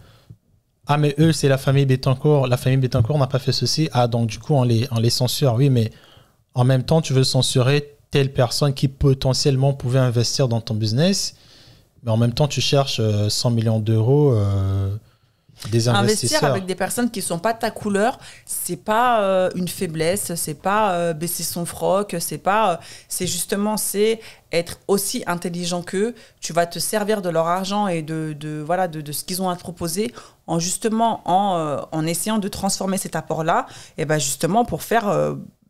ah, mais eux, c'est la famille Bettencourt. La famille Bettencourt n'a pas fait ceci. Ah, donc du coup, on les, les censure. Oui, mais en même temps, tu veux censurer telle personne qui potentiellement pouvait investir dans ton business. Mais en même temps, tu cherches 100 euh, millions d'euros. Euh, Investir avec des personnes qui ne sont pas de ta couleur, c'est pas euh, une faiblesse, c'est pas euh, baisser son froc, c'est pas, euh, c'est justement c'est être aussi intelligent qu'eux. Tu vas te servir de leur argent et de, voilà de, ce qu'ils ont à te proposer en justement en, essayant de transformer cet apport là et ben justement pour faire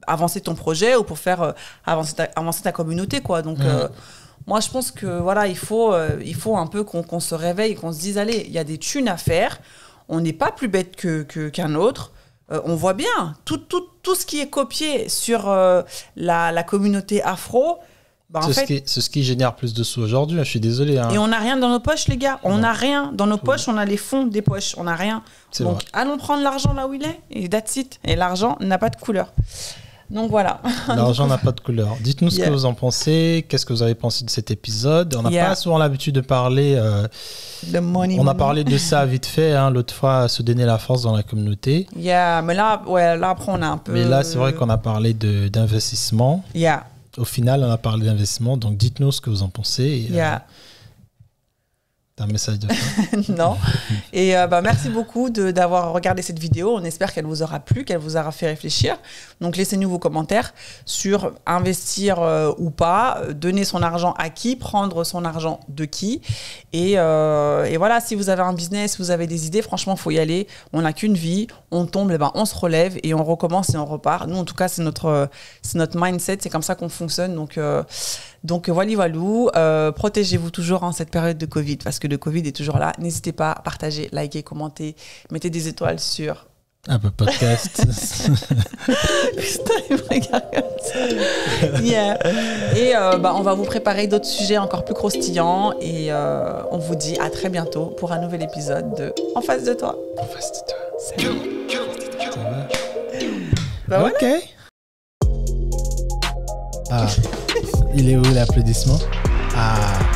avancer ton projet ou pour faire avancer ta, communauté quoi. Donc moi, je pense que voilà, il faut, euh, il faut un peu qu'on se réveille, qu'on se dise allez, il y a des thunes à faire. On n'est pas plus bête que qu'un autre. Euh, on voit bien tout, tout, tout, ce qui est copié sur euh, la, la, communauté afro. Bah, c'est, ce qui, génère plus de sous aujourd'hui, hein, je suis désolé. Hein. Et on n'a rien dans nos poches, les gars. On n'a rien. Dans nos poches, on a les fonds des poches. On n'a rien. Donc allons prendre l'argent là où il est et that's it. Et l'argent n'a pas de couleur. Donc voilà. L'argent n'a pas de couleur. Dites-nous ce que vous en pensez. Qu'est-ce que vous avez pensé de cet épisode On n'a pas souvent l'habitude de parler. Euh, on a parlé de ça vite fait hein, l'autre fois, se donner la force dans la communauté. Yeah, mais là, après on a un peu. Mais là, c'est vrai qu'on a parlé d'investissement. Yeah. Au final, on a parlé d'investissement. Donc dites-nous ce que vous en pensez. Et, euh, yeah message Non. Et euh, bah, merci beaucoup d'avoir regardé cette vidéo. On espère qu'elle vous aura plu, qu'elle vous aura fait réfléchir. Donc laissez-nous vos commentaires sur investir euh, ou pas, donner son argent à qui, prendre son argent de qui. Euh, et, voilà, si vous avez un business, vous avez des idées, franchement, faut y aller. On n'a qu'une vie. On tombe, et eh ben, on se relève et on recommence et on repart. Nous, en tout cas, c'est notre, notre mindset. C'est comme ça qu'on fonctionne. Donc donc voilà, voilou, euh, protégez-vous toujours en cette période de Covid parce que le Covid est toujours là. N'hésitez pas à partager, liker, commenter, mettez des étoiles sur un ah, peu bah, Podcast. Putain, Yeah. Et euh, bah, on va vous préparer d'autres sujets encore plus croustillants. Et euh, on vous dit à très bientôt pour un nouvel épisode de En face de toi. En face de toi. Salut. Bah, ok. Ah. Il est où l'applaudissement ah.